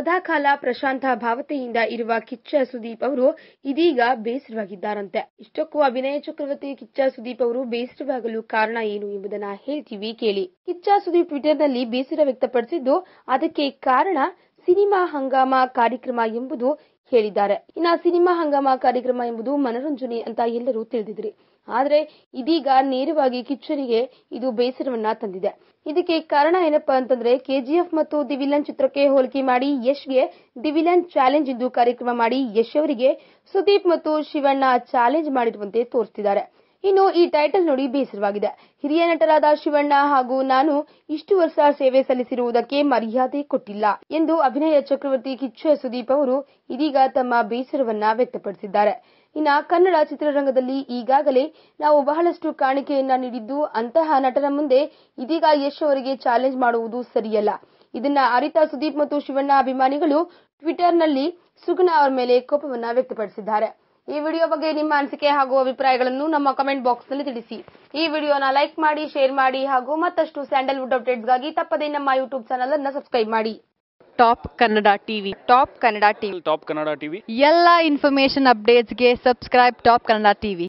ಸದಾಕಾಲ ಪ್ರಶಾಂತ ಭಾವತೆಯಿಂದ ಇರುವ ಕಿಚ್ಚ ಸುದೀಪ್ ಅವರು ಇದೀಗ ಬೇಸರವಾಗಿದ್ದಾರಂತೆ ಇಷ್ಟಕ್ಕೂ ಅಭಿನಯ ಚಕ್ರವರ್ತಿ ಕಿಚ್ಚ ಸುದೀಪ್ ಅವರು ಬೇಸರವಾಗಲು ಕಾರಣ ಏನು ಎಂಬುದನ್ನ ಹೇಳ್ತೀವಿ ಕೇಳಿ ಕಿಚ್ಚ ಸುದೀಪ್ ಟ್ವಿಟರ್ನಲ್ಲಿ ಬೇಸರ ವ್ಯಕ್ತಪಡಿಸಿದ್ದು ಅದಕ್ಕೆ ಕಾರಣ ಸಿನಿಮಾ ಹಂಗಾಮ ಕಾರ್ಯಕ್ರಮ ಎಂಬುದು ಹೇಳಿದ್ದಾರೆ ಇನ್ನು ಸಿನಿಮಾ ಹಂಗಾಮ ಕಾರ್ಯಕ್ರಮ ಎಂಬುದು ಮನರಂಜನೆ ಅಂತ ಎಲ್ಲರೂ ತಿಳಿದಿದ್ರಿ ಆದರೆ ಇದೀಗ ನೇರವಾಗಿ ಕಿಚ್ಚರಿಗೆ ಇದು ಬೇಸರವನ್ನ ತಂದಿದೆ ಇದಕ್ಕೆ ಕಾರಣ ಏನಪ್ಪಾ ಅಂತಂದ್ರೆ ಕೆಜಿಎಫ್ ಮತ್ತು ದಿ ವಿಲನ್ ಚಿತ್ರಕ್ಕೆ ಹೋಲಿಕೆ ಮಾಡಿ ಯಶ್ಗೆ ದಿ ವಿಲನ್ ಚಾಲೆಂಜ್ ಎಂದು ಕಾರ್ಯಕ್ರಮ ಮಾಡಿ ಯಶ್ ಅವರಿಗೆ ಸುದೀಪ್ ಮತ್ತು ಶಿವಣ್ಣ ಚಾಲೆಂಜ್ ಮಾಡಿರುವಂತೆ ತೋರಿಸ್ತಿದ್ದಾರೆ ಇನ್ನು ಈ ಟೈಟಲ್ ನೋಡಿ ಬೇಸರವಾಗಿದೆ ಹಿರಿಯ ನಟರಾದ ಶಿವಣ್ಣ ಹಾಗೂ ನಾನು ಇಷ್ಟು ವರ್ಷ ಸೇವೆ ಸಲ್ಲಿಸಿರುವುದಕ್ಕೆ ಮರ್ಯಾದೆ ಕೊಟ್ಟಿಲ್ಲ ಎಂದು ಅಭಿನಯ ಚಕ್ರವರ್ತಿ ಕಿಚ್ಚ ಸುದೀಪ್ ಅವರು ಇದೀಗ ತಮ್ಮ ಬೇಸರವನ್ನ ವ್ಯಕ್ತಪಡಿಸಿದ್ದಾರೆ ಇನ್ನು ಕನ್ನಡ ಚಿತ್ರರಂಗದಲ್ಲಿ ಈಗಾಗಲೇ ನಾವು ಬಹಳಷ್ಟು ಕಾಣಿಕೆಯನ್ನ ನೀಡಿದ್ದು ಅಂತಹ ನಟರ ಮುಂದೆ ಇದೀಗ ಯಶ್ ಅವರಿಗೆ ಚಾಲೆಂಜ್ ಮಾಡುವುದು ಸರಿಯಲ್ಲ ಇದನ್ನ ಅರಿತ ಸುದೀಪ್ ಮತ್ತು ಶಿವಣ್ಣ ಅಭಿಮಾನಿಗಳು ಟ್ವಿಟರ್ನಲ್ಲಿ ಸುಗುಣ ಅವರ ಮೇಲೆ ಕೋಪವನ್ನ ವ್ಯಕ್ತಪಡಿಸಿದ್ದಾರೆ ಈ ವಿಡಿಯೋ ಬಗ್ಗೆ ನಿಮ್ಮ ಅನಿಸಿಕೆ ಹಾಗೂ ಅಭಿಪ್ರಾಯಗಳನ್ನು ನಮ್ಮ ಕಮೆಂಟ್ ಬಾಕ್ಸ್ ನಲ್ಲಿ ತಿಳಿಸಿ ಈ ವಿಡಿಯೋನ ಲೈಕ್ ಮಾಡಿ ಶೇರ್ ಮಾಡಿ ಹಾಗೂ ಮತ್ತಷ್ಟು ಸ್ಯಾಂಡಲ್ವುಡ್ ಅಪ್ಡೇಟ್ಸ್ಗಾಗಿ ತಪ್ಪದೇ ನಮ್ಮ ಯೂಟ್ಯೂಬ್ ಚಾನಲ್ ಅನ್ನು ಸಬ್ಸ್ಕ್ರೈಬ್ ಮಾಡಿ top Kannada TV top Kannada TV top Kannada TV ಎಲ್ಲಾ ಇನ್ಫಾರ್ಮೇಶನ್ ಅಪ್ಡೇಟ್ಸ್ಗೆ ಸಬ್ಸ್ಕ್ರೈಬ್ ಟಾಪ್ ಕನ್ನಡ ಟಿವಿ